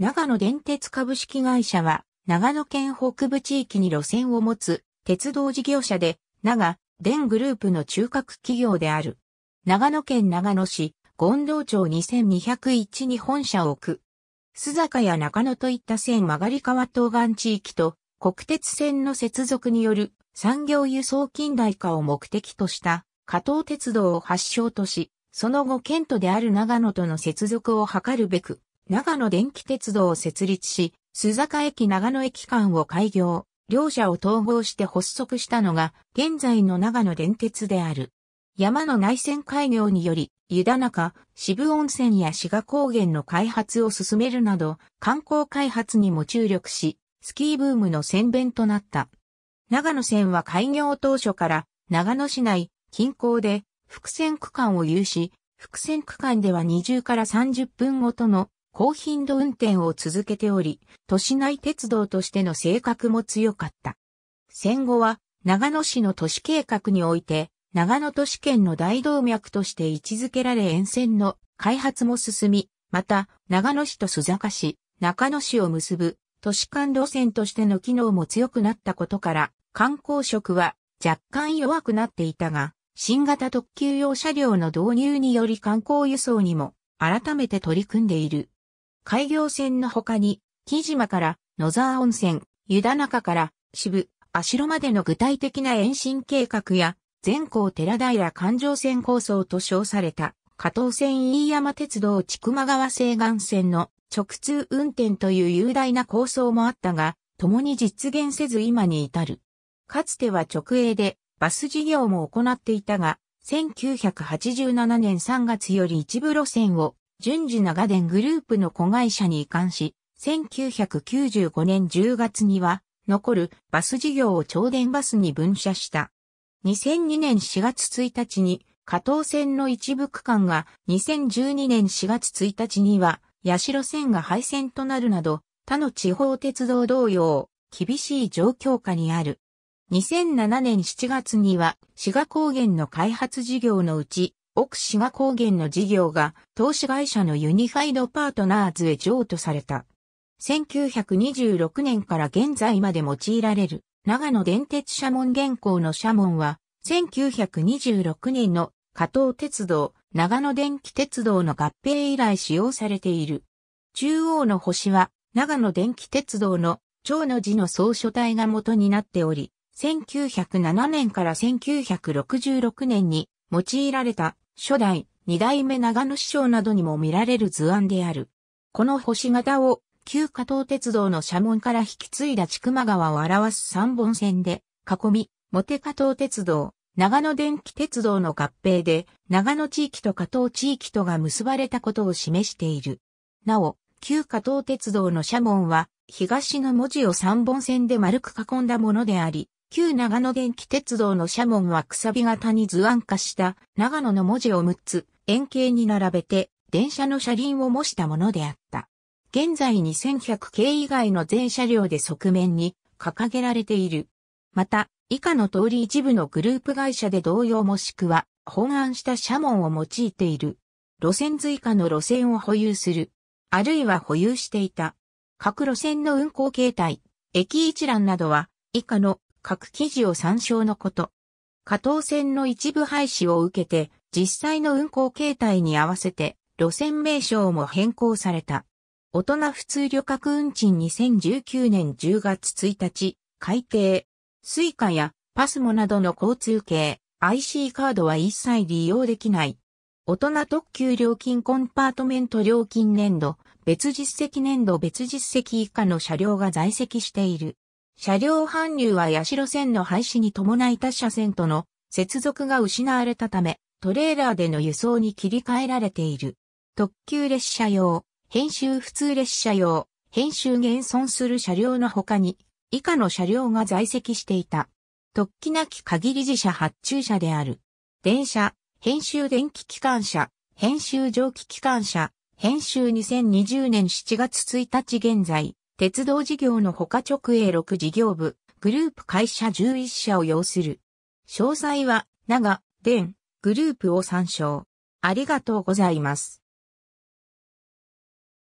長野電鉄株式会社は、長野県北部地域に路線を持つ鉄道事業者で、長、電グループの中核企業である。長野県長野市、権藤町2201に本社を置く。須坂や中野といった線曲がり川東岸地域と国鉄線の接続による産業輸送近代化を目的とした加藤鉄道を発祥とし、その後県都である長野との接続を図るべく、長野電気鉄道を設立し、須坂駅長野駅間を開業、両者を統合して発足したのが、現在の長野電鉄である。山の内線開業により、湯田中、渋温泉や志賀高原の開発を進めるなど、観光開発にも注力し、スキーブームの宣弁となった。長野線は開業当初から、長野市内、近郊で、伏線区間を有し、伏線区間では20から30分ごとの高頻度運転を続けており、都市内鉄道としての性格も強かった。戦後は、長野市の都市計画において、長野都市圏の大動脈として位置づけられ沿線の開発も進み、また、長野市と須坂市、中野市を結ぶ都市間路線としての機能も強くなったことから、観光職は若干弱くなっていたが、新型特急用車両の導入により観光輸送にも改めて取り組んでいる。海峡線の他に、木島から野沢温泉、湯田中から渋、足路までの具体的な延伸計画や、全港寺平環状線構想と称された、加藤線飯山鉄道千曲川西岸線の直通運転という雄大な構想もあったが、共に実現せず今に至る。かつては直営でバス事業も行っていたが、1987年3月より一部路線を順次長電グループの子会社に移管し、1995年10月には、残るバス事業を超電バスに分社した。2002年4月1日に、加藤線の一部区間が2012年4月1日には、八代線が廃線となるなど、他の地方鉄道同様、厳しい状況下にある。2007年7月には、志賀高原の開発事業のうち、奥志賀高原の事業が投資会社のユニファイドパートナーズへ譲渡された。1926年から現在まで用いられる長野電鉄社門現行の社門は1926年の加藤鉄道、長野電気鉄道の合併以来使用されている。中央の星は長野電気鉄道の長野寺の総書体が元になっており、1907年から1966年に用いられた初代、二代目長野市長などにも見られる図案である。この星型を、旧加藤鉄道の社門から引き継いだ千曲川を表す三本線で、囲み、モテ加藤鉄道、長野電気鉄道の合併で、長野地域と加藤地域とが結ばれたことを示している。なお、旧加藤鉄道の社門は、東の文字を三本線で丸く囲んだものであり、旧長野電気鉄道の車門はくさび型に図案化した長野の文字を6つ円形に並べて電車の車輪を模したものであった。現在2100系以外の全車両で側面に掲げられている。また、以下の通り一部のグループ会社で同様もしくは本案した車門を用いている。路線図以下の路線を保有する。あるいは保有していた。各路線の運行形態、駅一覧などは以下の各記事を参照のこと。加藤線の一部廃止を受けて、実際の運行形態に合わせて、路線名称も変更された。大人普通旅客運賃2019年10月1日、改定。スイカやパスモなどの交通系 IC カードは一切利用できない。大人特急料金コンパートメント料金年度、別実績年度別実績以下の車両が在籍している。車両搬入は八代線の廃止に伴い他車線との接続が失われたため、トレーラーでの輸送に切り替えられている。特急列車用、編集普通列車用、編集現存する車両の他に、以下の車両が在籍していた。特記なき限り自社発注車である。電車、編集電気機関車、編集蒸気機関車、編集2020年7月1日現在、鉄道事業の他直営6事業部、グループ会社11社を要する。詳細は、長、電、グループを参照。ありがとうございます。